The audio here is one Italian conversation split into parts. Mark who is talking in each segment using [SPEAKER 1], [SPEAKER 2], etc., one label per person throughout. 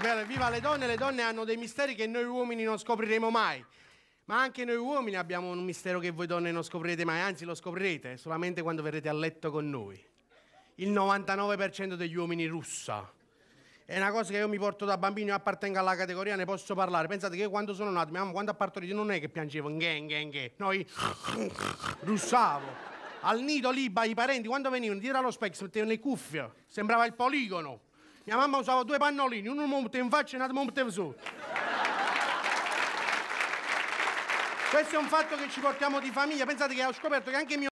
[SPEAKER 1] Vero, viva le donne, le donne hanno dei misteri che noi uomini non scopriremo mai. Ma anche noi uomini abbiamo un mistero che voi donne non scoprirete mai, anzi lo scoprirete solamente quando verrete a letto con noi. Il 99% degli uomini russa. È una cosa che io mi porto da bambino io appartengo alla categoria, ne posso parlare. Pensate che io quando sono nato, mia mamma quando ha partorito non è che piangevo, Noi russavo. Al nido lì, i parenti, quando venivano dietro allo specchio, mettevano le cuffie. Sembrava il poligono. Mia mamma usava due pannolini, uno mi metteva in faccia e un altro mi metteva sotto. Questo è un fatto che ci portiamo di famiglia. Pensate che ho scoperto che anche mio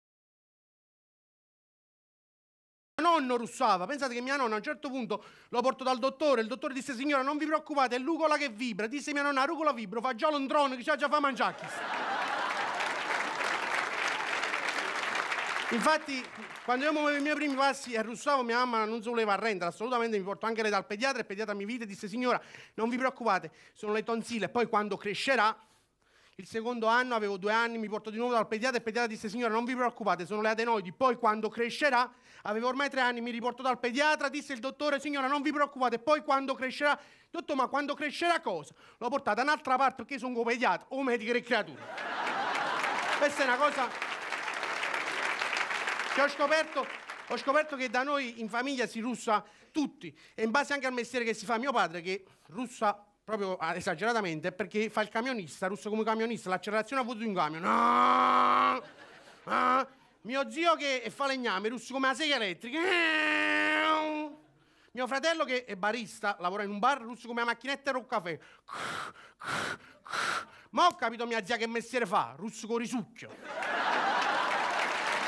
[SPEAKER 1] nonno russava. Pensate che mia nonna a un certo punto lo portò dal dottore. Il dottore disse: Signora, non vi preoccupate, è l'ugola che vibra. Disse mia nonna: Rucola vibra, fa già l'ondrone che ci già fa mangiacchi. Infatti, quando io muovevo i miei primi passi a Russavo, mia mamma non si voleva arrendere, assolutamente mi porto anche lei dal pediatra, il pediatra mi vide e disse, signora, non vi preoccupate, sono le tonsille, poi quando crescerà, il secondo anno avevo due anni, mi porto di nuovo dal pediatra e il pediatra disse, signora, non vi preoccupate, sono le adenoidi, poi quando crescerà, avevo ormai tre anni, mi riporto dal pediatra, disse il dottore, signora, non vi preoccupate, poi quando crescerà, dottore, ma quando crescerà cosa? L'ho portata da un'altra parte perché sono un pediatra, o medico e creatura. Questa è una cosa cioè, ho, scoperto, ho scoperto che da noi in famiglia si russa tutti e in base anche al mestiere che si fa mio padre che russa proprio ah, esageratamente perché fa il camionista, russo come camionista, l'accelerazione ha avuto un camion. Ah, ah. Mio zio che fa legname, russo come la sega elettrica. Ah, mio fratello che è barista, lavora in un bar, russo come la macchinetta e un caffè. Ma ho capito mia zia che mestiere fa, russo con risucchio.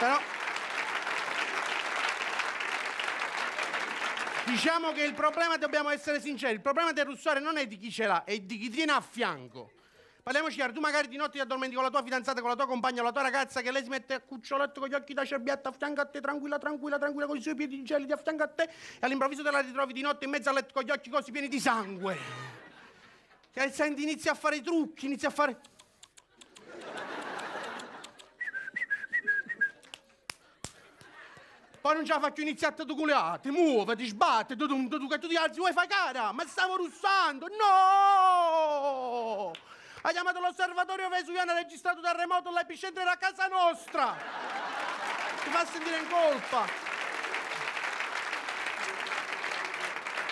[SPEAKER 1] Però... Diciamo che il problema, dobbiamo essere sinceri, il problema del russuare non è di chi ce l'ha, è di chi tiene a fianco. Parliamoci chiaro, tu magari di notte ti addormenti con la tua fidanzata, con la tua compagna, con la tua ragazza che lei si mette a cuccioletto con gli occhi da cerbiatta a fianco a te, tranquilla, tranquilla, tranquilla, con i suoi piedi gelidi a fianco a te e all'improvviso te la ritrovi di notte in mezzo al letto con gli occhi così pieni di sangue. Che senti, inizia a fare i trucchi, inizia a fare... poi non ce la faccio iniziare a tuculare, ti ti sbatte, tu, tu, tu, tu, tu ti alzi, vuoi fare cara, ma stavo russando, no! Ha chiamato l'osservatorio vesuviano, registrato dal remoto, l'epicentro era casa nostra! Ti fa sentire in colpa!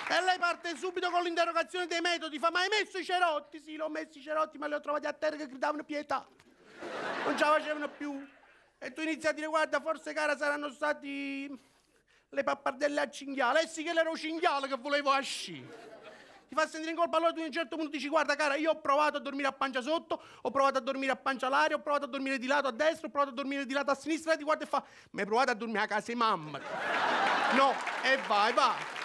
[SPEAKER 1] E lei parte subito con l'interrogazione dei metodi, fa ma hai messo i cerotti? Sì, l'ho messo i cerotti, ma li ho trovati a terra che gridavano pietà. Non ce la facevano più. E tu inizi a dire, guarda, forse cara saranno stati le pappardelle a cinghiale. Eh sì che l'ero cinghiale che volevo asci. Ah ti fa sentire in colpa, allora tu a un certo punto dici, guarda cara, io ho provato a dormire a pancia sotto, ho provato a dormire a pancia all'aria, ho provato a dormire di lato a destra, ho provato a dormire di lato a sinistra, e ti guarda e fa, mi hai provato a dormire a casa di mamma. No, e vai, vai.